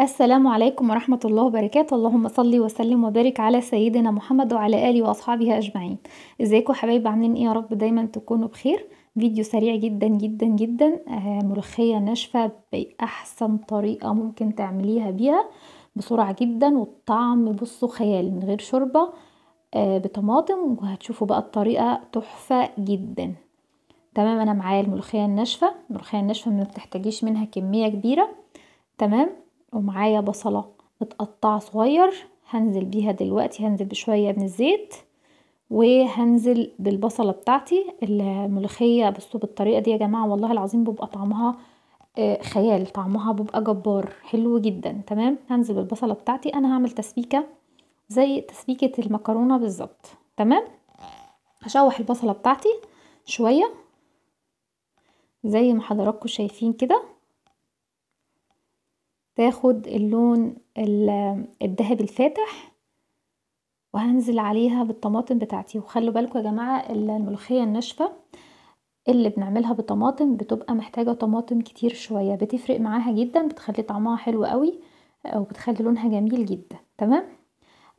السلام عليكم ورحمة الله وبركاته اللهم صل وسلم وبارك على سيدنا محمد وعلى آله وأصحابه أجمعين ازيكم حبايب عاملين ايه يا رب دايما تكونوا بخير فيديو سريع جدا جدا جدا آه ملوخية ناشفة بأحسن طريقة ممكن تعمليها بيها بسرعة جدا والطعم بصوا خيال من غير شوربة آه بطماطم وهتشوفوا بقى الطريقة تحفة جدا تمام انا معايا الملوخية الناشفة الملوخية الناشفة ما بتحتاجيش منها كمية كبيرة تمام ومعايا بصلة متقطعة صغير هنزل بيها دلوقتي هنزل بشوية من الزيت وهنزل بالبصلة بتاعتي الملوخية بس بالطريقة دي يا جماعة والله العظيم بيبقى طعمها آه، خيال طعمها بيبقى جبار حلو جدا تمام هنزل بالبصلة بتاعتي انا هعمل تسبيكة زي تسبيكة المكرونة بالظبط تمام هشوح البصلة بتاعتي شوية زي ما حضراتكم شايفين كده باخد اللون الذهبي الفاتح وهنزل عليها بالطماطم بتاعتي وخلوا بالكم يا جماعه الملوخيه الناشفه اللي بنعملها بالطماطم بتبقى محتاجه طماطم كتير شويه بتفرق معاها جدا بتخلي طعمها حلو قوي او بتخلي لونها جميل جدا تمام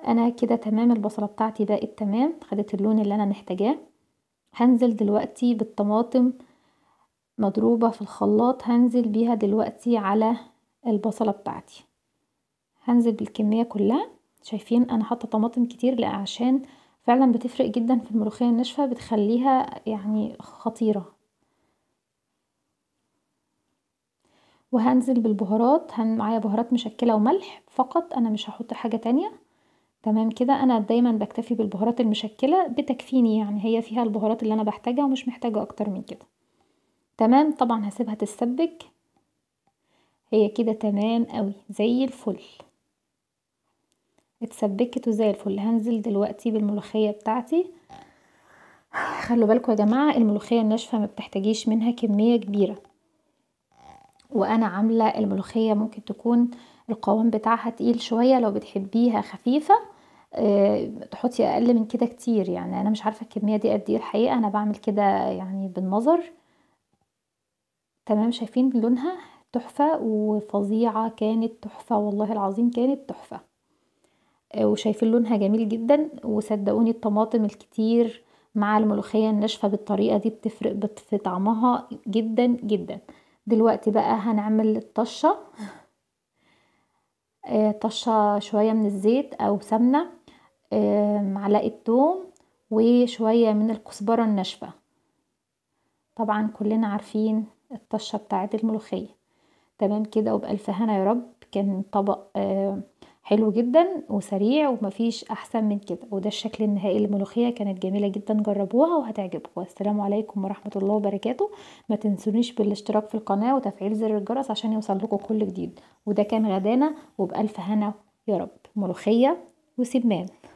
انا كده تمام البصله بتاعتي بقت تمام خدت اللون اللي انا محتاجاه هنزل دلوقتي بالطماطم مضروبه في الخلاط هنزل بيها دلوقتي على البصلة بتاعتي هنزل بالكمية كلها شايفين انا حاطة طماطم كتير عشان فعلا بتفرق جدا في الملوخية الناشفة بتخليها يعني خطيرة وهنزل بالبهارات هن معايا بهارات مشكلة وملح فقط انا مش هحط حاجة تانية تمام كده انا دايما بكتفي بالبهارات المشكلة بتكفيني يعني هي فيها البهارات اللي انا بحتاجها ومش محتاجة اكتر من كده تمام طبعا هسيبها تتسبك هي كده تمام قوي زي الفل اتسبكت وزي الفل هنزل دلوقتي بالملوخيه بتاعتي خلوا بالكم يا جماعه الملوخيه الناشفه ما بتحتاجيش منها كميه كبيره وانا عامله الملوخيه ممكن تكون القوام بتاعها تقيل شويه لو بتحبيها خفيفه أه تحطي اقل من كده كتير يعني انا مش عارفه الكميه دي قد ايه الحقيقه انا بعمل كده يعني بالنظر تمام شايفين لونها تحفة وفظيعة كانت تحفة والله العظيم كانت تحفة آه، وشايفين لونها جميل جدا وصدقوني الطماطم الكتير مع الملوخية الناشفة بالطريقة دي بتفرق في طعمها جدا جدا دلوقتي بقى هنعمل الطشة آه، طشة شوية من الزيت او سمنة آه، معلقة توم وشوية من الكزبرة الناشفة طبعا كلنا عارفين الطشة بتاعت الملوخية تمام كده وبألف هنا يا رب كان طبق آه، حلو جدا وسريع ومفيش احسن من كده وده الشكل النهائي للملوخيه كانت جميله جدا جربوها وهتعجبكم والسلام عليكم ورحمه الله وبركاته ما تنسونيش بالاشتراك في القناه وتفعيل زر الجرس عشان يوصل لكم كل جديد وده كان غدانا وبالف هنا يا رب ملوخيه وسبمان